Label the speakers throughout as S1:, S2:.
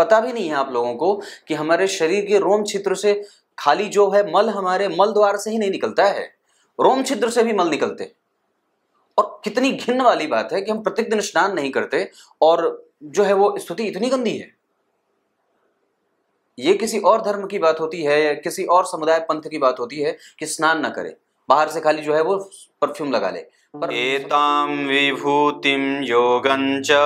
S1: पता भी नहीं है आप लोगों को कि हमारे शरीर के रोम छिद्र से खाली जो है मल हमारे मल द्वार से ही नहीं निकलता है रोम छिद्र से भी मल निकलते और कितनी घिन वाली बात है कि हम प्रत्येक दिन स्नान नहीं करते और जो है वो स्तुति इतनी गंदी है ये किसी और धर्म की बात होती है या किसी और समुदाय पंथ की बात होती है कि स्नान ना करे बाहर से खाली जो है वो परफ्यूम लगा ले पर... एताम विभूतिम योगंचा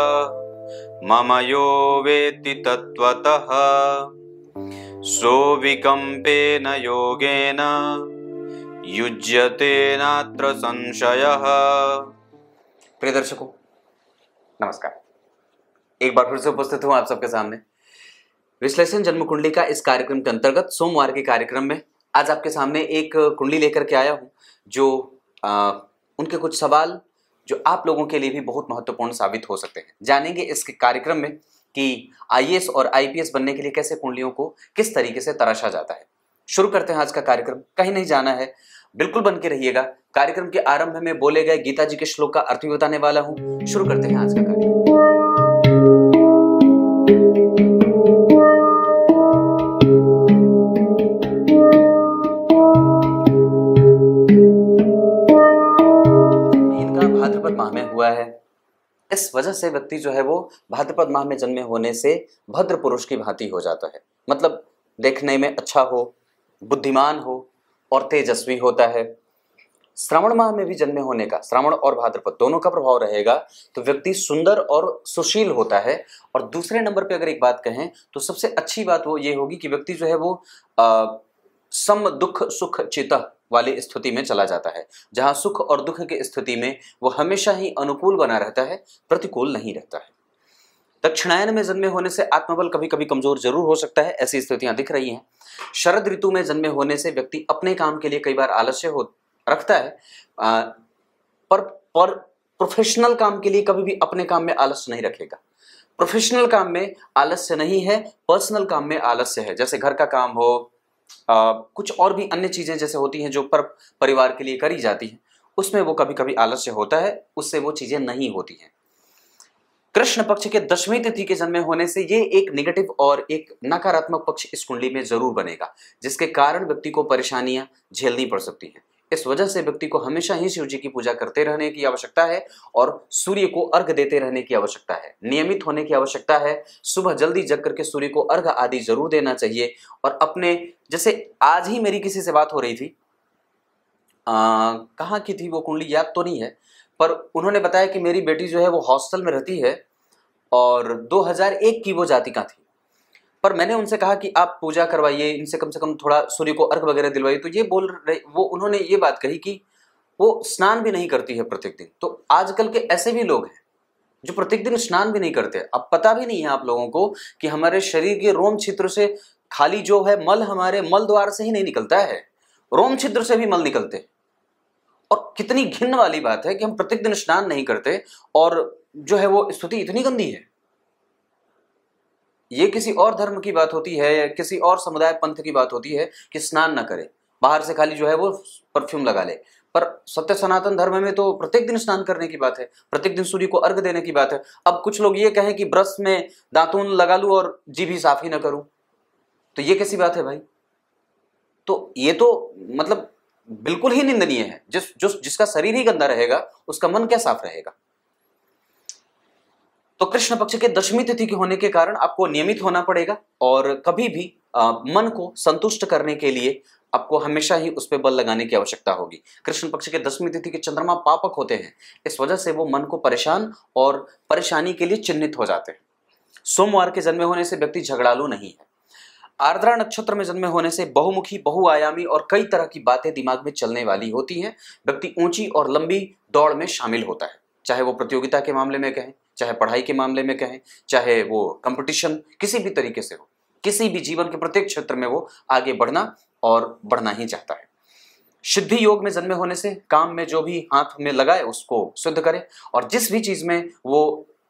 S1: मम यो वेत्ति तत्त्वतः सोऽविकम्पेन योगेन युज्यते नात्र संशयः प्रिय दर्शकों नमस्कार एक बार फिर से उपस्थित हूँ आप सबके सामने विश्लेषण जन्म कुंडली का इस कार्यक्रम के अंतर्गत सोमवार के कार्यक्रम में आज आपके सामने एक कुंडली लेकर के आया हूँ जो आ, उनके कुछ सवाल जो आप लोगों के लिए भी बहुत महत्वपूर्ण साबित हो सकते हैं जानेंगे इस कार्यक्रम में कि आईएएस और आईपीएस बनने के लिए कैसे कुंडलियों को किस तरीके से तराशा जाता है शुरू करते हैं आज का कार्यक्रम कहीं नहीं जाना है बिल्कुल बन के रहिएगा कार्यक्रम के आरंभ में बोले गए गीता जी के श्लोक का अर्थ भी बताने वाला हूँ शुरू करते हैं आज का कार्यक्रम इस वजह से व्यक्ति जो है वो भाद्रपद माह में जन्मे होने से भद्र पुरुष की भांति हो जाता है मतलब देखने में अच्छा हो बुद्धिमान हो और तेजस्वी होता है श्रावण माह में भी जन्मे होने का श्रावण और भाद्रपद दोनों का प्रभाव रहेगा तो व्यक्ति सुंदर और सुशील होता है और दूसरे नंबर पे अगर एक बात कहें तो सबसे अच्छी बात वो ये होगी कि व्यक्ति जो है वो आ, सम दुख सुख चेता वाली स्थिति में चला जाता है जहाँ सुख और दुख की स्थिति में वो हमेशा ही अनुकूल बना रहता है प्रतिकूल नहीं रहता है दक्षिणायन में जन्मे होने से आत्मबल कभी कभी कमजोर जरूर हो सकता है ऐसी स्थितियां दिख रही हैं शरद ऋतु में जन्मे होने से व्यक्ति अपने काम के लिए कई बार आलस्य हो रखता है आ, पर पर प्रोफेशनल काम के लिए कभी भी अपने काम में आलस्य नहीं रखेगा प्रोफेशनल काम में आलस्य नहीं है पर्सनल काम में आलस्य है जैसे घर का काम हो आ, कुछ और भी अन्य चीज़ें जैसे होती हैं जो पर परिवार के लिए करी जाती हैं उसमें वो कभी कभी आलस्य होता है उससे वो चीज़ें नहीं होती हैं कृष्ण पक्ष के दशमी तिथि के जन्मे होने से ये एक नेगेटिव और एक नकारात्मक पक्ष इस कुंडली में जरूर बनेगा जिसके कारण व्यक्ति को परेशानियां झेलनी पड़ सकती हैं इस वजह से व्यक्ति को हमेशा ही शिव जी की पूजा करते रहने की आवश्यकता है और सूर्य को अर्घ देते रहने की आवश्यकता है नियमित होने की आवश्यकता है सुबह जल्दी जग करके सूर्य को अर्घ आदि जरूर देना चाहिए और अपने जैसे आज ही मेरी किसी से बात हो रही थी कहाँ की थी वो कुंडली याद तो नहीं है पर उन्होंने बताया कि मेरी बेटी जो है वो हॉस्टल में रहती है और 2001 की वो जातिका थी पर मैंने उनसे कहा कि आप पूजा करवाइए इनसे कम से कम थोड़ा सूर्य को अर्घ वगैरह दिलवाइए तो ये बोल रहे वो उन्होंने ये बात कही कि वो स्नान भी नहीं करती है प्रत्येक दिन तो आजकल के ऐसे भी लोग हैं जो प्रत्येक दिन स्नान भी नहीं करते अब पता भी नहीं है आप लोगों को कि हमारे शरीर के रोम छिद्र से खाली जो है मल हमारे मल द्वार से ही नहीं निकलता है रोम छिद्र से भी मल निकलते और कितनी घिन वाली बात है कि हम प्रत्येक दिन स्नान नहीं करते और जो है वो स्तुति इतनी गंदी है ये किसी और धर्म की बात होती है या किसी और समुदाय पंथ की बात होती है कि स्नान न करे बाहर से खाली जो है वो परफ्यूम लगा ले पर सत्य सनातन धर्म में तो प्रत्येक दिन स्नान करने की बात है प्रत्येक दिन सूर्य को अर्घ देने की बात है अब कुछ लोग ये कहें कि ब्रश में दातून लगा लूं और जी भी साफ ही ना करूँ तो ये कैसी बात है भाई तो ये तो मतलब बिल्कुल ही निंदनीय है जिस जो जिसका शरीर ही गंदा रहेगा उसका मन क्या साफ रहेगा तो कृष्ण पक्ष के दशमी तिथि के होने के कारण आपको नियमित होना पड़ेगा और कभी भी आ, मन को संतुष्ट करने के लिए आपको हमेशा ही उस पर बल लगाने की आवश्यकता होगी कृष्ण पक्ष के दसवीं तिथि के चंद्रमा पापक होते हैं इस वजह से वो मन को परेशान और परेशानी के लिए चिन्हित हो जाते हैं सोमवार के जन्मे होने से व्यक्ति झगड़ालू नहीं है आर्द्रा नक्षत्र में जन्मे होने से बहुमुखी बहुआयामी और कई तरह की बातें दिमाग में चलने वाली होती हैं व्यक्ति ऊंची और लंबी दौड़ में शामिल होता है चाहे वो प्रतियोगिता के मामले में कहें चाहे पढ़ाई के मामले में कहें चाहे वो कंपटीशन किसी भी तरीके से हो किसी भी जीवन के प्रत्येक क्षेत्र में वो आगे बढ़ना और बढ़ना ही चाहता है सिद्धि योग में जन्मे होने से काम में जो भी हाथ में लगाए उसको शुद्ध करे और जिस भी चीज में वो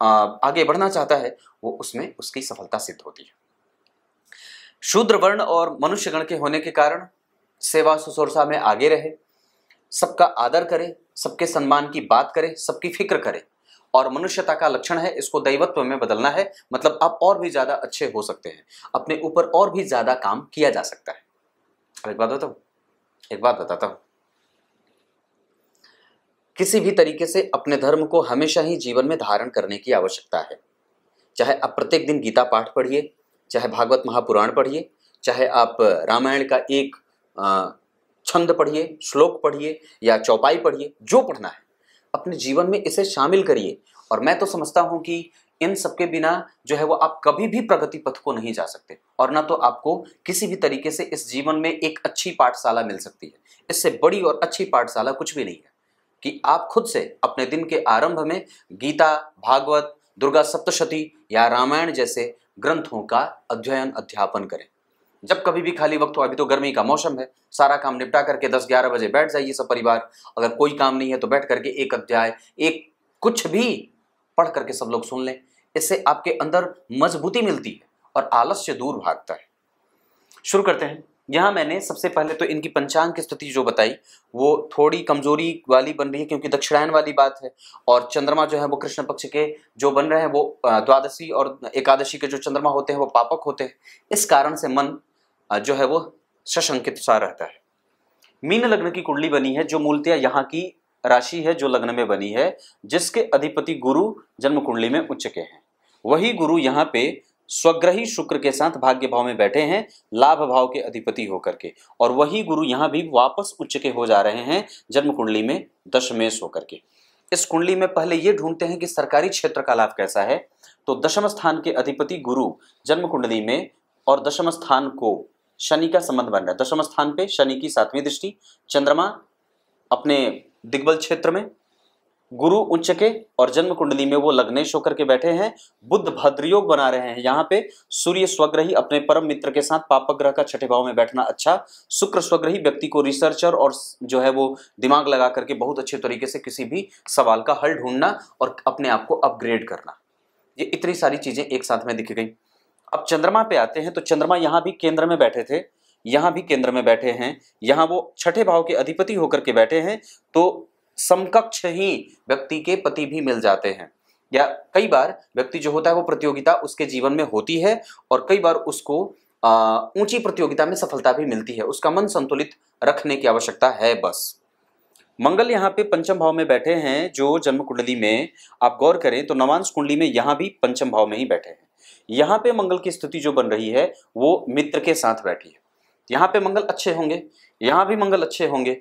S1: आगे बढ़ना चाहता है वो उसमें उसकी सफलता सिद्ध होती है शूद्र वर्ण और मनुष्यगण के होने के कारण सेवा सुसुरसा में आगे रहे सबका आदर करे सबके सम्मान की बात करे सबकी फिक्र करे और मनुष्यता का लक्षण है इसको दैवत्व में बदलना है मतलब आप और भी ज़्यादा अच्छे हो सकते हैं अपने ऊपर और भी ज़्यादा काम किया जा सकता है एक बात बताऊँ एक बात बताता हूं किसी भी तरीके से अपने धर्म को हमेशा ही जीवन में धारण करने की आवश्यकता है चाहे आप प्रत्येक दिन गीता पाठ पढ़िए चाहे भागवत महापुराण पढ़िए चाहे आप रामायण का एक छंद पढ़िए श्लोक पढ़िए या चौपाई पढ़िए जो पढ़ना है अपने जीवन में इसे शामिल करिए और मैं तो समझता हूँ कि इन सबके बिना जो है वो आप कभी भी प्रगति पथ को नहीं जा सकते और ना तो आपको किसी भी तरीके से इस जीवन में एक अच्छी पाठशाला मिल सकती है इससे बड़ी और अच्छी पाठशाला कुछ भी नहीं है कि आप खुद से अपने दिन के आरंभ में गीता भागवत दुर्गा सप्तशती या रामायण जैसे ग्रंथों का अध्ययन अध्यापन करें जब कभी भी खाली वक्त हो अभी तो गर्मी का मौसम है सारा काम निपटा करके दस ग्यारह बजे बैठ जाइए सब परिवार अगर कोई काम नहीं है तो बैठ करके एक अध्याय एक कुछ भी पढ़ करके सब लोग सुन लें इससे आपके अंदर मजबूती मिलती है और आलस्य दूर भागता है शुरू करते हैं यहाँ मैंने सबसे पहले तो इनकी पंचांग की स्थिति जो बताई वो थोड़ी कमजोरी वाली बन रही है क्योंकि दक्षिणायन वाली बात है और चंद्रमा जो है वो कृष्ण पक्ष के जो बन रहे हैं वो द्वादशी और एकादशी के जो चंद्रमा होते हैं वो पापक होते हैं इस कारण से मन जो है वो सशंकित सा रहता है मीन लग्न की कुंडली बनी है जो मूलतया यहाँ की राशि है जो लग्न में बनी है जिसके अधिपति गुरु जन्म कुंडली में उच्च के हैं वही गुरु यहाँ पे स्वग्रही शुक्र के साथ भाग्य भाव में बैठे हैं लाभ भाव के अधिपति होकर के और वही गुरु यहाँ भी वापस उच्च के हो जा रहे हैं जन्म कुंडली में दशमेश होकर के इस कुंडली में पहले ये ढूंढते हैं कि सरकारी क्षेत्र का लाभ कैसा है तो दशम स्थान के अधिपति गुरु जन्म कुंडली में और दशम स्थान को शनि का संबंध बन रहा है दशम स्थान पे शनि की सातवीं दृष्टि चंद्रमा अपने दिग्बल क्षेत्र में गुरु उच्च के और जन्म कुंडली में वो लग्नेश होकर के बैठे हैं बुद्ध भद्रयोग बना रहे हैं यहाँ पे सूर्य स्वग्रही अपने परम मित्र के साथ ग्रह का छठे भाव में बैठना अच्छा शुक्र स्वग्रही व्यक्ति को रिसर्चर और जो है वो दिमाग लगा करके बहुत अच्छे तरीके से किसी भी सवाल का हल ढूंढना और अपने आप को अपग्रेड करना ये इतनी सारी चीजें एक साथ में दिखी गई अब चंद्रमा पे आते हैं तो चंद्रमा यहाँ भी केंद्र में बैठे थे यहाँ भी केंद्र में बैठे हैं यहाँ वो छठे भाव के अधिपति होकर के बैठे हैं तो समकक्ष ही व्यक्ति के पति भी मिल जाते हैं या कई बार व्यक्ति जो होता है वो प्रतियोगिता उसके जीवन में होती है और कई बार उसको ऊंची प्रतियोगिता में सफलता भी मिलती है उसका मन संतुलित रखने की आवश्यकता है बस मंगल यहाँ पे पंचम भाव में बैठे हैं जो जन्म कुंडली में आप गौर करें तो नवांश कुंडली में यहाँ भी पंचम भाव में ही बैठे हैं यहाँ पे मंगल की स्थिति जो बन रही है वो मित्र के साथ बैठी है यहाँ पे मंगल अच्छे होंगे यहाँ भी मंगल अच्छे होंगे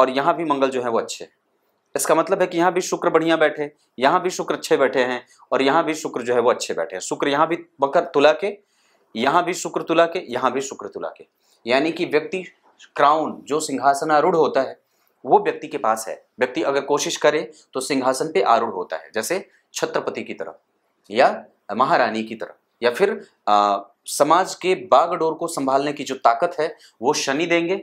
S1: और यहाँ भी मंगल जो है वो अच्छे इसका मतलब है कि यहाँ भी शुक्र बढ़िया बैठे यहाँ भी शुक्र अच्छे बैठे हैं और यहाँ भी शुक्र जो है वो अच्छे बैठे हैं शुक्र यहाँ भी बकर तुला के यहाँ भी शुक्र तुला के यहाँ भी शुक्र तुला के यानी कि व्यक्ति क्राउन जो सिंहासनारूढ़ होता है वो व्यक्ति के पास है व्यक्ति अगर कोशिश करे तो सिंहासन पे आरूढ़ होता है जैसे छत्रपति की तरफ या महारानी की तरह या फिर आ, समाज के बागडोर को संभालने की जो ताकत है वो शनि देंगे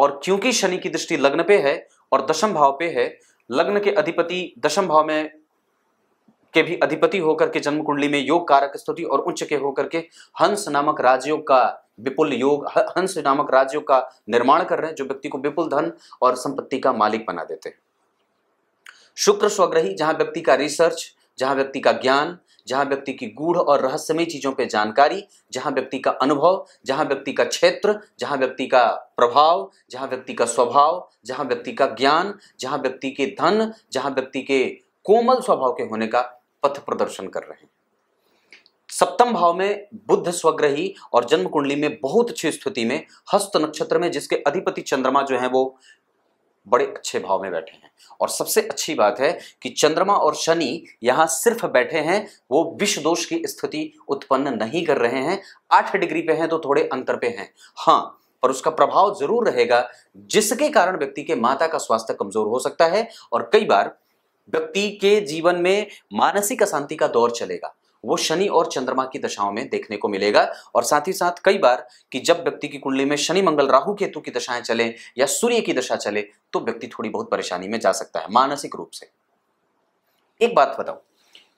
S1: और क्योंकि शनि की दृष्टि लग्न पे है और दशम भाव पे है लग्न के अधिपति दशम भाव में के भी अधिपति होकर के जन्म कुंडली में योग कारक स्तुति और उच्च के होकर के हंस नामक राज्यों का विपुल योग हंस नामक राज्यों का निर्माण कर रहे हैं जो व्यक्ति को विपुल धन और संपत्ति का मालिक बना देते हैं शुक्र स्वग्रही जहां व्यक्ति का रिसर्च जहां व्यक्ति का ज्ञान जहाँ व्यक्ति की गूढ़ और रहस्यमय चीज़ों पे जानकारी जहाँ व्यक्ति का अनुभव जहाँ व्यक्ति का क्षेत्र जहाँ व्यक्ति का प्रभाव जहाँ व्यक्ति का स्वभाव जहाँ व्यक्ति का ज्ञान जहाँ व्यक्ति के धन जहाँ व्यक्ति के कोमल स्वभाव के होने का पथ प्रदर्शन कर रहे हैं सप्तम भाव में बुद्ध स्वग्रही और जन्म कुंडली में बहुत अच्छी स्थिति में हस्त नक्षत्र में जिसके अधिपति चंद्रमा जो है वो बड़े अच्छे भाव में बैठे हैं और सबसे अच्छी बात है कि चंद्रमा और शनि यहाँ सिर्फ बैठे हैं वो विष दोष की स्थिति उत्पन्न नहीं कर रहे हैं आठ डिग्री पे हैं तो थोड़े अंतर पे हैं हाँ पर उसका प्रभाव जरूर रहेगा जिसके कारण व्यक्ति के माता का स्वास्थ्य कमजोर हो सकता है और कई बार व्यक्ति के जीवन में मानसिक अशांति का दौर चलेगा वो शनि और चंद्रमा की दशाओं में देखने को मिलेगा और साथ ही साथ कई बार कि जब व्यक्ति की कुंडली में शनि मंगल राहु केतु की दशाएं चले या सूर्य की दशा चले तो व्यक्ति थोड़ी बहुत परेशानी में जा सकता है मानसिक रूप से एक बात बताओ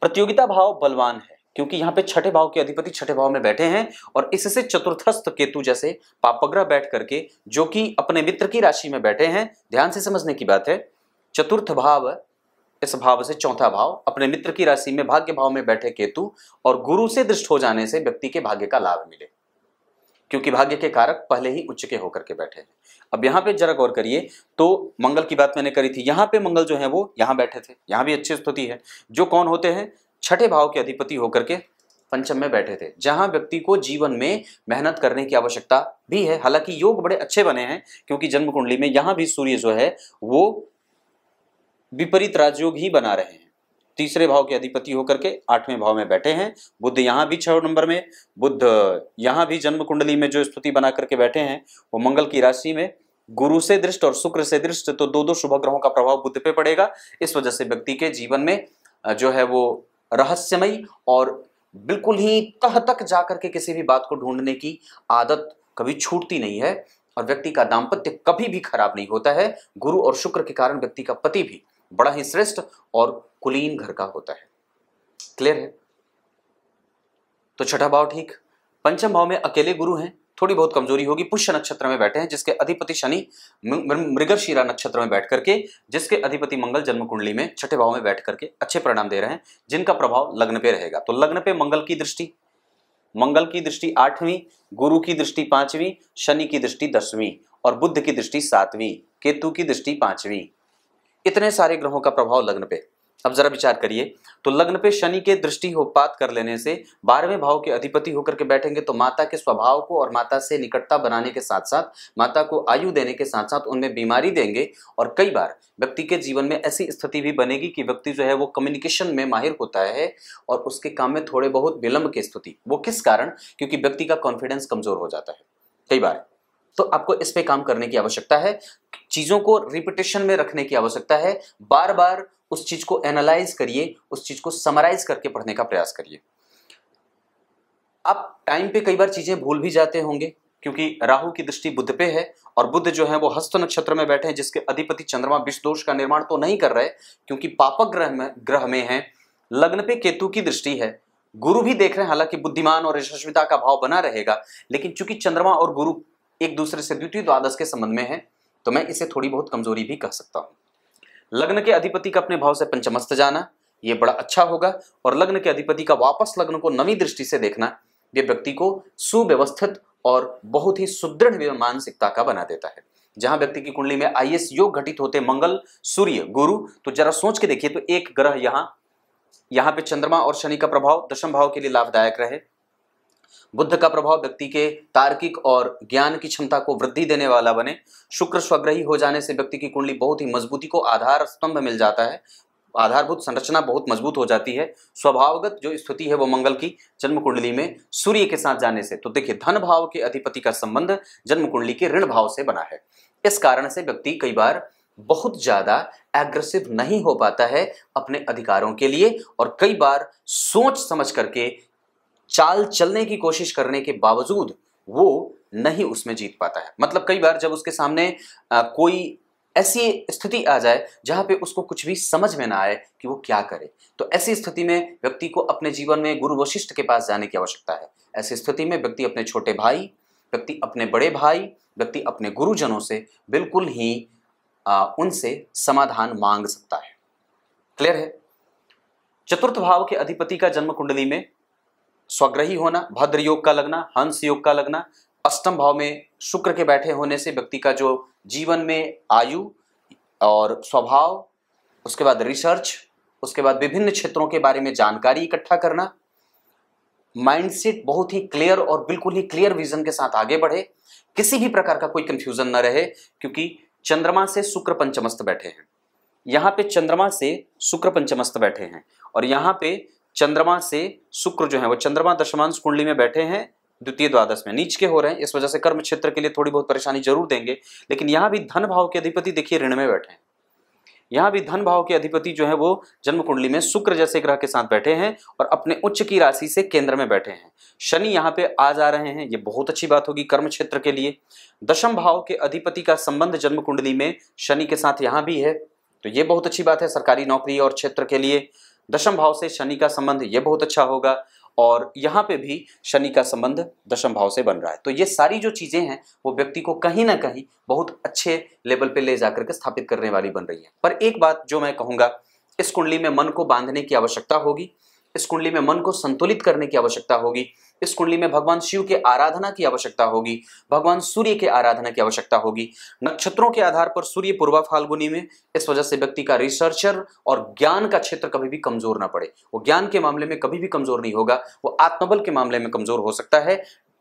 S1: प्रतियोगिता भाव बलवान है क्योंकि यहां पे छठे भाव के अधिपति छठे भाव में बैठे हैं और इससे चतुर्थस्थ केतु जैसे पापग्रह बैठ करके जो कि अपने मित्र की राशि में बैठे हैं ध्यान से समझने की बात है चतुर्थ भाव इस भाव से चौथा भाव अपने मित्र की राशि में भाग्य भाव में बैठे केतु और गुरु से दृष्ट हो जाने से व्यक्ति के भाग्य का लाभ मिले क्योंकि भाग्य के कारक पहले ही उच्च के होकर के बैठे हैं अब यहाँ पे जरा गौर करिए तो मंगल की बात मैंने करी थी यहाँ पे मंगल जो है वो यहाँ बैठे थे यहाँ भी अच्छी स्थिति है जो कौन होते हैं छठे भाव के अधिपति होकर के पंचम में बैठे थे जहां व्यक्ति को जीवन में मेहनत करने की आवश्यकता भी है हालांकि योग बड़े अच्छे बने हैं क्योंकि जन्म कुंडली में यहाँ भी सूर्य जो है वो विपरीत राजयोग ही बना रहे हैं तीसरे भाव के अधिपति होकर के आठवें भाव में बैठे हैं बुद्ध यहाँ भी छह नंबर में बुद्ध यहाँ भी जन्म कुंडली में जो स्तुति बना करके बैठे हैं वो मंगल की राशि में गुरु से दृष्ट और शुक्र से दृष्ट तो दो दो शुभ ग्रहों का प्रभाव बुद्ध पे पड़ेगा इस वजह से व्यक्ति के जीवन में जो है वो रहस्यमयी और बिल्कुल ही तह तक जा करके किसी भी बात को ढूंढने की आदत कभी छूटती नहीं है और व्यक्ति का दाम्पत्य कभी भी खराब नहीं होता है गुरु और शुक्र के कारण व्यक्ति का पति भी बड़ा ही श्रेष्ठ और कुलीन घर का होता है क्लियर है तो छठा भाव ठीक पंचम भाव में अकेले गुरु हैं थोड़ी बहुत कमजोरी होगी पुष्य नक्षत्र में बैठे हैं जिसके अधिपति शनि मृगशिला नक्षत्र में बैठ करके जिसके अधिपति मंगल जन्म कुंडली में छठे भाव में बैठ करके अच्छे परिणाम दे रहे हैं जिनका प्रभाव लग्न पे रहेगा तो लग्न पे मंगल की दृष्टि मंगल की दृष्टि आठवीं गुरु की दृष्टि पांचवी शनि की दृष्टि दसवीं और बुद्ध की दृष्टि सातवीं केतु की दृष्टि पांचवीं कितने सारे ग्रहों का प्रभाव लग्न पे अब जरा विचार करिए तो लग्न पे शनि के दृष्टि होपात कर लेने से बारहवें भाव के अधिपति होकर के बैठेंगे तो माता के स्वभाव को और माता से निकटता बनाने के साथ साथ माता को आयु देने के साथ साथ उनमें बीमारी देंगे और कई बार व्यक्ति के जीवन में ऐसी स्थिति भी बनेगी कि व्यक्ति जो है वो कम्युनिकेशन में माहिर होता है और उसके काम में थोड़े बहुत विलंब की स्थिति वो किस कारण क्योंकि व्यक्ति का कॉन्फिडेंस कमजोर हो जाता है कई बार तो आपको इस पे काम करने की आवश्यकता है चीज़ों को रिपीटेशन में रखने की आवश्यकता है बार बार उस चीज़ को एनालाइज करिए उस चीज़ को समराइज करके पढ़ने का प्रयास करिए आप टाइम पे कई बार चीज़ें भूल भी जाते होंगे क्योंकि राहु की दृष्टि बुद्ध पे है और बुद्ध जो है वो हस्त नक्षत्र में बैठे हैं जिसके अधिपति चंद्रमा विष दोष का निर्माण तो नहीं कर रहे क्योंकि पापक ग्रह में ग्रह में है लग्न पे केतु की दृष्टि है गुरु भी देख रहे हैं हालांकि बुद्धिमान और यशस्विता का भाव बना रहेगा लेकिन चूंकि चंद्रमा और गुरु एक दूसरे से द्वितीय द्वादश के संबंध में है तो मैं इसे थोड़ी बहुत कमजोरी भी कह सकता हूँ लग्न के अधिपति का अपने भाव से पंचमस्त जाना ये बड़ा अच्छा होगा और लग्न के अधिपति का वापस लग्न को नवी दृष्टि से देखना ये व्यक्ति को सुव्यवस्थित और बहुत ही सुदृढ़ मानसिकता का बना देता है जहां व्यक्ति की कुंडली में आई योग घटित होते मंगल सूर्य गुरु तो जरा सोच के देखिए तो एक ग्रह यहां यहां पे चंद्रमा और शनि का प्रभाव दशम भाव के लिए लाभदायक रहे बुद्ध का प्रभाव व्यक्ति के तार्किक और ज्ञान की क्षमता को वृद्धि देने वाला बने शुक्र स्वग्रही हो जाने से व्यक्ति की कुंडली बहुत ही मजबूती को आधार स्तंभ मिल जाता है आधारभूत संरचना बहुत मजबूत हो जाती है स्वभावगत जो स्थिति है वो मंगल की जन्म कुंडली में सूर्य के साथ जाने से तो देखिए धन भाव के अधिपति का संबंध जन्म कुंडली के ऋण भाव से बना है इस कारण से व्यक्ति कई बार बहुत ज़्यादा एग्रेसिव नहीं हो पाता है अपने अधिकारों के लिए और कई बार सोच समझ करके चाल चलने की कोशिश करने के बावजूद वो नहीं उसमें जीत पाता है मतलब कई बार जब उसके सामने आ, कोई ऐसी स्थिति आ जाए जहाँ पे उसको कुछ भी समझ में ना आए कि वो क्या करे तो ऐसी स्थिति में व्यक्ति को अपने जीवन में गुरु वशिष्ठ के पास जाने की आवश्यकता है ऐसी स्थिति में व्यक्ति अपने छोटे भाई व्यक्ति अपने बड़े भाई व्यक्ति अपने गुरुजनों से बिल्कुल ही आ, उनसे समाधान मांग सकता है क्लियर है चतुर्थ भाव के अधिपति का जन्म कुंडली में स्वग्रही होना भद्र योग का लगना हंस योग का लगना अष्टम भाव में शुक्र के बैठे होने से व्यक्ति का जो जीवन में आयु और स्वभाव उसके बाद रिसर्च उसके बाद विभिन्न क्षेत्रों के बारे में जानकारी इकट्ठा करना माइंडसेट बहुत ही क्लियर और बिल्कुल ही क्लियर विजन के साथ आगे बढ़े किसी भी प्रकार का कोई कंफ्यूजन न रहे क्योंकि चंद्रमा से शुक्र पंचमस्त बैठे हैं यहाँ पे चंद्रमा से शुक्र पंचमस्त बैठे हैं और यहाँ पे चंद्रमा से शुक्र जो है वो चंद्रमा दशमांश कुंडली में बैठे हैं द्वितीय द्वादश में नीच के हो रहे हैं इस वजह से कर्म क्षेत्र के लिए थोड़ी बहुत परेशानी जरूर देंगे लेकिन यहाँ भी धन भाव के अधिपति देखिए ऋण में बैठे हैं यहाँ भी धन भाव के अधिपति जो है वो जन्म कुंडली में शुक्र जैसे ग्रह के साथ बैठे हैं और अपने उच्च की राशि से केंद्र में बैठे हैं शनि यहाँ पे आ जा रहे हैं ये बहुत अच्छी बात होगी कर्म क्षेत्र के लिए दशम भाव के अधिपति का संबंध जन्म कुंडली में शनि के साथ यहाँ भी है तो ये बहुत अच्छी बात है सरकारी नौकरी और क्षेत्र के लिए दशम भाव से शनि का संबंध ये बहुत अच्छा होगा और यहाँ पे भी शनि का संबंध दशम भाव से बन रहा है तो ये सारी जो चीज़ें हैं वो व्यक्ति को कहीं ना कहीं बहुत अच्छे लेवल पे ले जाकर के स्थापित करने वाली बन रही है पर एक बात जो मैं कहूँगा इस कुंडली में मन को बांधने की आवश्यकता होगी इस कुंडली में मन को संतुलित करने की आवश्यकता होगी इस कुंडली में भगवान शिव के आराधना की आवश्यकता होगी भगवान सूर्य के आराधना की आवश्यकता होगी नक्षत्रों के आधार पर सूर्य पूर्वा फाल्गुनी में इस वजह से व्यक्ति का रिसर्चर और ज्ञान का क्षेत्र कभी भी कमजोर ना पड़े वो ज्ञान के मामले में कभी भी कमजोर नहीं होगा वो आत्मबल के मामले में कमजोर हो सकता है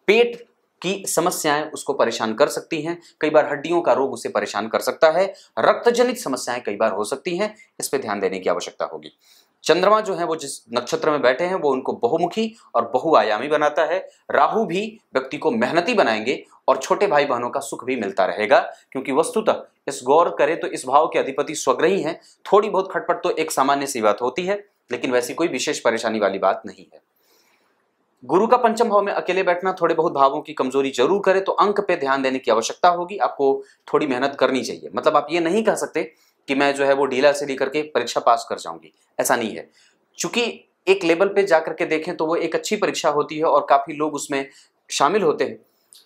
S1: पेट की समस्याएं उसको परेशान कर सकती हैं कई बार हड्डियों का रोग उसे परेशान कर सकता है रक्तजनित समस्याएं कई बार हो सकती हैं इस पर ध्यान देने की आवश्यकता होगी चंद्रमा जो है वो जिस नक्षत्र में बैठे हैं वो उनको बहुमुखी और बहुआयामी बनाता है राहु भी व्यक्ति को मेहनती बनाएंगे और छोटे भाई बहनों का सुख भी मिलता रहेगा क्योंकि वस्तुतः इस गौर करें तो इस भाव के अधिपति स्वग्रही हैं थोड़ी बहुत खटपट तो एक सामान्य सी बात होती है लेकिन वैसी कोई विशेष परेशानी वाली बात नहीं है गुरु का पंचम भाव में अकेले बैठना थोड़े बहुत भावों की कमजोरी जरूर करे तो अंक पे ध्यान देने की आवश्यकता होगी आपको थोड़ी मेहनत करनी चाहिए मतलब आप ये नहीं कह सकते कि मैं जो है वो ढीला से लेकर करके परीक्षा पास कर जाऊंगी ऐसा नहीं है चूंकि एक लेवल पे जा करके देखें तो वो एक अच्छी परीक्षा होती है और काफ़ी लोग उसमें शामिल होते हैं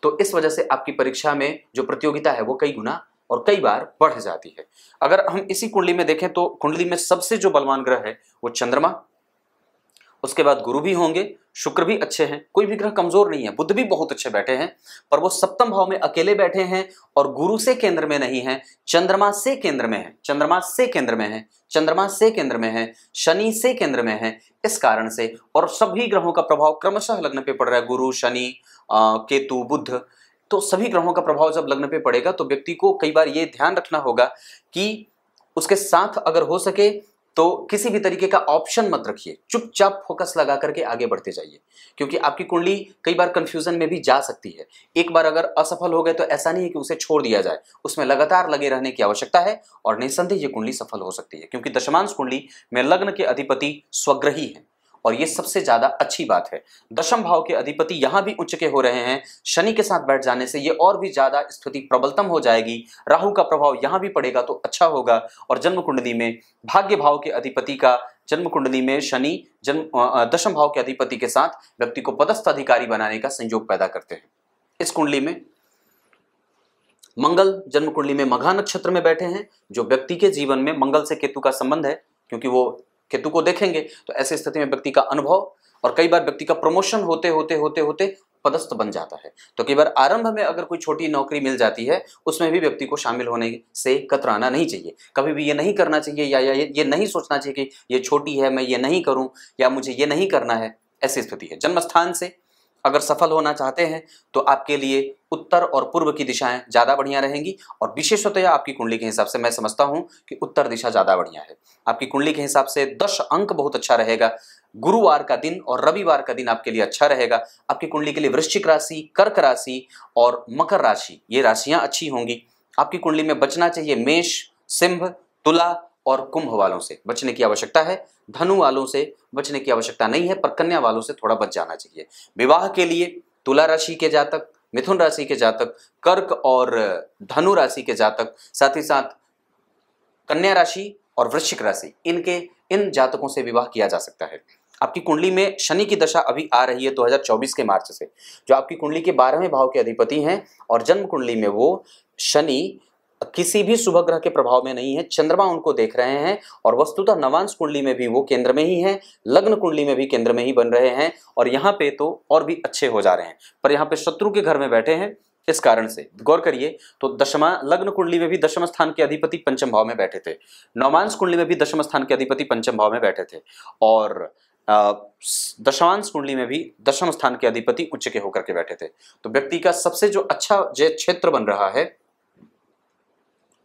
S1: तो इस वजह से आपकी परीक्षा में जो प्रतियोगिता है वो कई गुना और कई बार बढ़ जाती है अगर हम इसी कुंडली में देखें तो कुंडली में सबसे जो बलवान ग्रह है वो चंद्रमा उसके बाद गुरु भी होंगे शुक्र भी अच्छे हैं कोई भी ग्रह कमजोर नहीं है बुद्ध भी बहुत अच्छे बैठे हैं पर वो सप्तम भाव में अकेले बैठे हैं और गुरु से केंद्र में नहीं है चंद्रमा से केंद्र में है चंद्रमा से केंद्र में है चंद्रमा से केंद्र में है शनि से केंद्र में है इस कारण से और सभी ग्रहों का प्रभाव क्रमशः लग्न पे पड़ रहा है गुरु शनि केतु बुद्ध तो सभी ग्रहों का प्रभाव जब लग्न पे पड़ेगा तो व्यक्ति को कई बार ये ध्यान रखना होगा कि उसके साथ अगर हो सके तो किसी भी तरीके का ऑप्शन मत रखिए चुपचाप फोकस लगा करके आगे बढ़ते जाइए क्योंकि आपकी कुंडली कई बार कंफ्यूजन में भी जा सकती है एक बार अगर असफल हो गए तो ऐसा नहीं है कि उसे छोड़ दिया जाए उसमें लगातार लगे रहने की आवश्यकता है और निसंदेह ये कुंडली सफल हो सकती है क्योंकि दशमांश कुंडली में लग्न के अधिपति स्वग्रही है और ये सबसे ज़्यादा अच्छी बात है दशम भाव के अधिपति यहां भी उच्च के हो रहे हैं शनि के साथ बैठ जाने से ये और भी ज़्यादा स्थिति प्रबलतम हो जाएगी राहु का प्रभाव यहां भी पड़ेगा तो अच्छा होगा और जन्म कुंडली में भाग्य भाव के अधिपति का जन्म कुंडली में शनि जन्म दशम भाव के अधिपति के साथ व्यक्ति को पदस्थ अधिकारी बनाने का संयोग पैदा करते हैं इस कुंडली में मंगल जन्म कुंडली में मघा नक्षत्र में बैठे हैं जो व्यक्ति के जीवन में मंगल से केतु का संबंध है क्योंकि वो केतु को देखेंगे तो ऐसी स्थिति में व्यक्ति का अनुभव और कई बार व्यक्ति का प्रमोशन होते होते होते होते पदस्थ बन जाता है तो कई बार आरंभ में अगर कोई छोटी नौकरी मिल जाती है उसमें भी व्यक्ति को शामिल होने से कतराना नहीं चाहिए कभी भी ये नहीं करना चाहिए या, या ये नहीं सोचना चाहिए कि ये छोटी है मैं ये नहीं करूँ या मुझे ये नहीं करना है ऐसी स्थिति है जन्म स्थान से अगर सफल होना चाहते हैं तो आपके लिए उत्तर और पूर्व की दिशाएं ज़्यादा बढ़िया रहेंगी और विशेषतया आपकी कुंडली के हिसाब से मैं समझता हूं कि उत्तर दिशा ज़्यादा बढ़िया है आपकी कुंडली के हिसाब से दस अंक बहुत अच्छा रहेगा गुरुवार का दिन और रविवार का दिन आपके लिए अच्छा रहेगा आपकी कुंडली के लिए वृश्चिक राशि कर्क राशि और मकर राशि ये राशियाँ अच्छी होंगी आपकी कुंडली में बचना चाहिए मेष सिंह तुला और कुंभ वालों से बचने की आवश्यकता है धनु वालों से बचने की आवश्यकता नहीं है पर कन्या वालों से थोड़ा बच जाना चाहिए विवाह के लिए तुला राशि के जातक मिथुन राशि के जातक कर्क और धनु राशि के जातक साथ ही साथ कन्या राशि और वृश्चिक राशि इनके इन जातकों से विवाह किया जा सकता है आपकी कुंडली में शनि की दशा अभी आ रही है 2024 के मार्च से जो आपकी कुंडली के बारहवें भाव के अधिपति हैं और जन्म कुंडली में वो शनि किसी भी शुभ ग्रह के प्रभाव में नहीं है चंद्रमा उनको देख रहे हैं और वस्तुतः नवांश कुंडली में भी वो केंद्र में ही है लग्न कुंडली में भी केंद्र में ही बन रहे हैं और यहाँ पे तो और भी अच्छे हो जा रहे हैं पर यहाँ पे शत्रु के घर में बैठे हैं इस कारण से गौर करिए तो दशमा लग्न कुंडली में भी दशम स्थान के अधिपति पंचम भाव में बैठे थे नवमांश कुंडली में भी दशम स्थान के अधिपति पंचम भाव में बैठे थे और दशमांश कुंडली में भी दशम स्थान के अधिपति उच्च के होकर के बैठे थे तो व्यक्ति का सबसे जो अच्छा जय क्षेत्र बन रहा है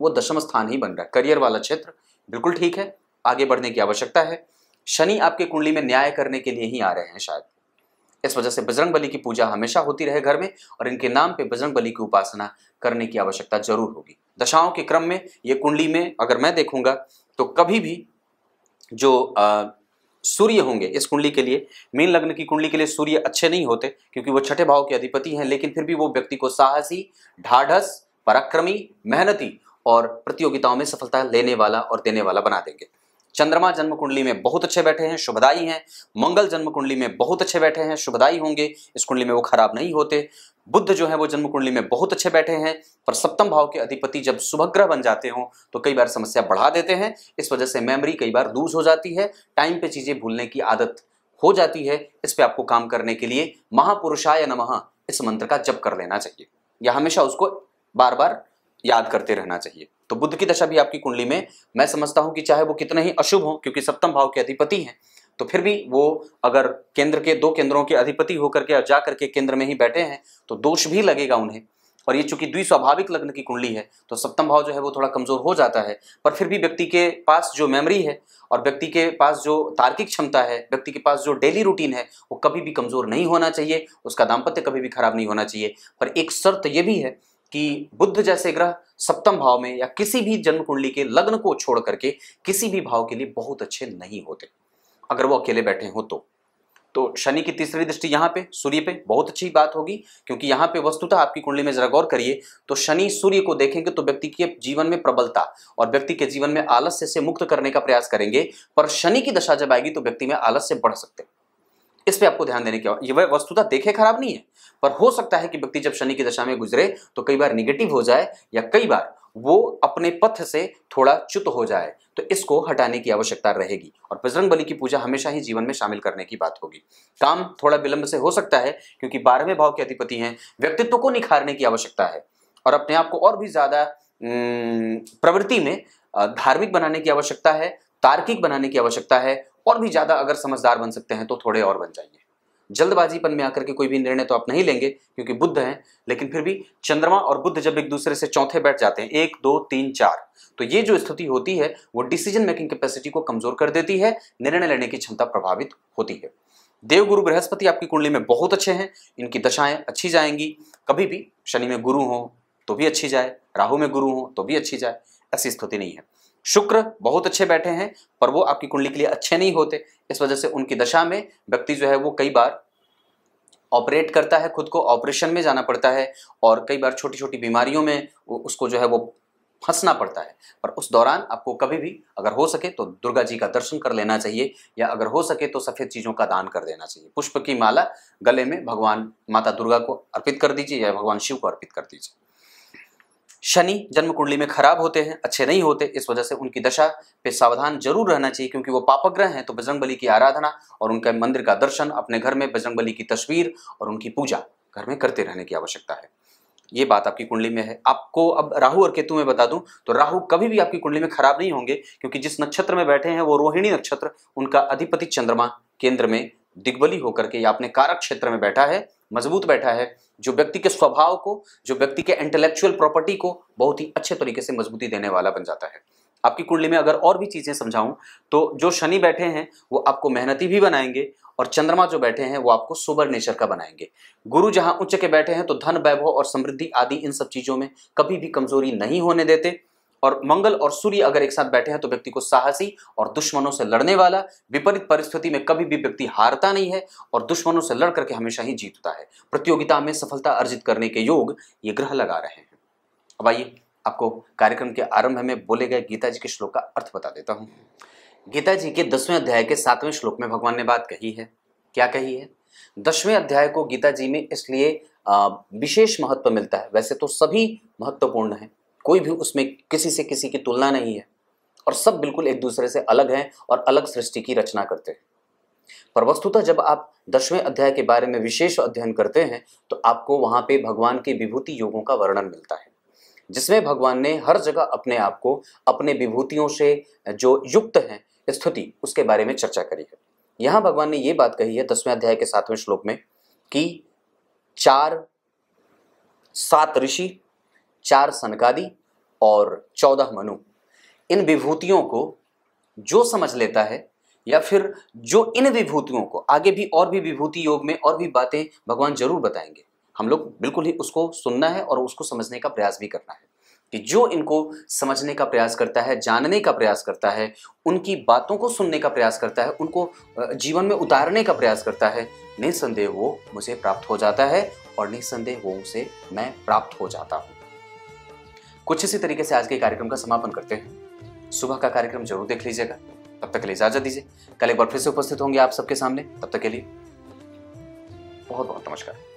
S1: वो दशम स्थान ही बन रहा है करियर वाला क्षेत्र बिल्कुल ठीक है आगे बढ़ने की आवश्यकता है शनि आपके कुंडली में न्याय करने के लिए ही आ रहे हैं शायद इस वजह से बजरंग बली की पूजा हमेशा होती रहे घर में और इनके नाम पे बजरंग बली की उपासना करने की आवश्यकता जरूर होगी दशाओं के क्रम में ये कुंडली में अगर मैं देखूंगा तो कभी भी जो सूर्य होंगे इस कुंडली के लिए मीन लग्न की कुंडली के लिए सूर्य अच्छे नहीं होते क्योंकि वो छठे भाव के अधिपति हैं लेकिन फिर भी वो व्यक्ति को साहसी ढाढ़स पराक्रमी मेहनती और प्रतियोगिताओं में सफलता लेने वाला और देने वाला बना देंगे चंद्रमा जन्म कुंडली में बहुत अच्छे बैठे हैं शुभदायी हैं मंगल जन्म कुंडली में बहुत अच्छे बैठे हैं शुभदायी होंगे इस कुंडली में वो खराब नहीं होते बुद्ध जो है वो जन्म कुंडली में बहुत अच्छे बैठे हैं पर सप्तम भाव के अधिपति जब शुभग्रह बन जाते हों तो कई बार समस्या बढ़ा देते हैं इस वजह से मेमोरी कई बार लूज हो जाती है टाइम पे चीजें भूलने की आदत हो जाती है इस पे आपको काम करने के लिए महापुरुषाय नमः इस मंत्र का जप कर लेना चाहिए या हमेशा उसको बार बार याद करते रहना चाहिए तो बुद्ध की दशा भी आपकी कुंडली में मैं समझता हूं कि चाहे वो कितने ही अशुभ हो क्योंकि सप्तम भाव के अधिपति हैं तो फिर भी वो अगर केंद्र के दो केंद्रों के अधिपति होकर के जा करके केंद्र में ही बैठे हैं तो दोष भी लगेगा उन्हें और ये चूंकि द्विस्वाभाविक लग्न की कुंडली है तो सप्तम भाव जो है वो थोड़ा कमजोर हो जाता है पर फिर भी व्यक्ति के पास जो मेमोरी है और व्यक्ति के पास जो तार्किक क्षमता है व्यक्ति के पास जो डेली रूटीन है वो कभी भी कमजोर नहीं होना चाहिए उसका दाम्पत्य कभी भी खराब नहीं होना चाहिए पर एक शर्त यह भी है कि बुद्ध जैसे ग्रह सप्तम भाव में या किसी भी जन्म कुंडली के लग्न को छोड़ करके किसी भी भाव के लिए बहुत अच्छे नहीं होते अगर वो अकेले बैठे हों तो तो शनि की तीसरी दृष्टि यहाँ पे सूर्य पे बहुत अच्छी बात होगी क्योंकि यहाँ पे वस्तुतः आपकी कुंडली में जरा गौर करिए तो शनि सूर्य को देखेंगे तो व्यक्ति के जीवन में प्रबलता और व्यक्ति के जीवन में आलस्य से मुक्त करने का प्रयास करेंगे पर शनि की दशा जब आएगी तो व्यक्ति में आलस्य बढ़ सकते हैं इस पर आपको ध्यान देने की ये वह वस्तुता देखे खराब नहीं है पर हो सकता है कि व्यक्ति जब शनि की दशा में गुजरे तो कई बार निगेटिव हो जाए या कई बार वो अपने पथ से थोड़ा च्युत हो जाए तो इसको हटाने की आवश्यकता रहेगी और बजरंग बली की पूजा हमेशा ही जीवन में शामिल करने की बात होगी काम थोड़ा विलंब से हो सकता है क्योंकि बारहवें भाव के अधिपति हैं व्यक्तित्व को निखारने की आवश्यकता है और अपने आप को और भी ज़्यादा प्रवृत्ति में धार्मिक बनाने की आवश्यकता है तार्किक बनाने की आवश्यकता है और भी ज़्यादा अगर समझदार बन सकते हैं तो थोड़े और बन जाइए जल्दबाजीपन में आकर के कोई भी निर्णय तो आप नहीं लेंगे क्योंकि बुद्ध हैं लेकिन फिर भी चंद्रमा और बुद्ध जब एक दूसरे से चौथे बैठ जाते हैं एक दो तीन चार तो ये जो स्थिति होती है वो डिसीजन मेकिंग कैपेसिटी को कमजोर कर देती है निर्णय लेने की क्षमता प्रभावित होती है देवगुरु बृहस्पति आपकी कुंडली में बहुत अच्छे हैं इनकी दशाएं अच्छी जाएंगी कभी भी शनि में गुरु हो तो भी अच्छी जाए राहु में गुरु हो तो भी अच्छी जाए ऐसी स्थिति नहीं है शुक्र बहुत अच्छे बैठे हैं पर वो आपकी कुंडली के लिए अच्छे नहीं होते इस वजह से उनकी दशा में व्यक्ति जो है वो कई बार ऑपरेट करता है खुद को ऑपरेशन में जाना पड़ता है और कई बार छोटी छोटी बीमारियों में उसको जो है वो फंसना पड़ता है पर उस दौरान आपको कभी भी अगर हो सके तो दुर्गा जी का दर्शन कर लेना चाहिए या अगर हो सके तो सफ़ेद चीज़ों का दान कर देना चाहिए पुष्प की माला गले में भगवान माता दुर्गा को अर्पित कर दीजिए या भगवान शिव को अर्पित कर दीजिए शनि जन्म कुंडली में खराब होते हैं अच्छे नहीं होते इस वजह से उनकी दशा पे सावधान जरूर रहना चाहिए क्योंकि वो पापग्रह हैं तो बजरंग बली की आराधना और उनके मंदिर का दर्शन अपने घर में बजरंग बली की तस्वीर और उनकी पूजा घर में करते रहने की आवश्यकता है ये बात आपकी कुंडली में है आपको अब राहु और केतु में बता दूं तो राहु कभी भी आपकी कुंडली में खराब नहीं होंगे क्योंकि जिस नक्षत्र में बैठे हैं वो रोहिणी नक्षत्र उनका अधिपति चंद्रमा केंद्र में दिग्बली होकर के या अपने कारक क्षेत्र में बैठा है मजबूत बैठा है जो व्यक्ति के स्वभाव को जो व्यक्ति के इंटेलेक्चुअल प्रॉपर्टी को बहुत ही अच्छे तरीके से मजबूती देने वाला बन जाता है आपकी कुंडली में अगर और भी चीज़ें समझाऊं तो जो शनि बैठे हैं वो आपको मेहनती भी बनाएंगे और चंद्रमा जो बैठे हैं वो आपको सुबर नेचर का बनाएंगे गुरु जहां उच्च के बैठे हैं तो धन वैभव और समृद्धि आदि इन सब चीज़ों में कभी भी कमजोरी नहीं होने देते और मंगल और सूर्य अगर एक साथ बैठे हैं तो व्यक्ति को साहसी और दुश्मनों से लड़ने वाला विपरीत परिस्थिति में कभी भी व्यक्ति हारता नहीं है और दुश्मनों से लड़ करके हमेशा ही जीतता है प्रतियोगिता में सफलता अर्जित करने के योग ये ग्रह लगा रहे हैं अब आइए आपको कार्यक्रम के आरंभ में बोले गए गीताजी के श्लोक का अर्थ बता देता हूँ गीता जी के दसवें अध्याय के सातवें श्लोक में भगवान ने बात कही है क्या कही है दसवें अध्याय को गीता जी में इसलिए विशेष महत्व मिलता है वैसे तो सभी महत्वपूर्ण हैं कोई भी उसमें किसी से किसी की तुलना नहीं है और सब बिल्कुल एक दूसरे से अलग हैं और अलग सृष्टि की रचना करते हैं पर वस्तुतः जब आप दसवें अध्याय के बारे में विशेष अध्ययन करते हैं तो आपको वहाँ पे भगवान के विभूति योगों का वर्णन मिलता है जिसमें भगवान ने हर जगह अपने आप को अपने विभूतियों से जो युक्त हैं स्थिति उसके बारे में चर्चा करी है यहाँ भगवान ने ये बात कही है दसवें अध्याय के सातवें श्लोक में कि चार सात ऋषि चार सनकादि और चौदह मनु इन विभूतियों को जो समझ लेता है या फिर जो इन विभूतियों को आगे भी और भी विभूति योग में और भी बातें भगवान जरूर बताएंगे हम लोग बिल्कुल ही उसको सुनना है और उसको समझने का प्रयास भी करना है कि जो इनको समझने का प्रयास करता है जानने का प्रयास करता है उनकी बातों को सुनने का प्रयास करता है उनको जीवन में उतारने का प्रयास करता है निसंदेह वो मुझे प्राप्त हो जाता है और निसंदेह वो उसे मैं प्राप्त हो जाता हूँ कुछ इसी तरीके से आज के कार्यक्रम का समापन करते हैं सुबह का कार्यक्रम जरूर देख लीजिएगा तब तक के लिए इजाजत दीजिए कल एक बार फिर से उपस्थित होंगे आप सबके सामने तब तक के लिए बहुत बहुत नमस्कार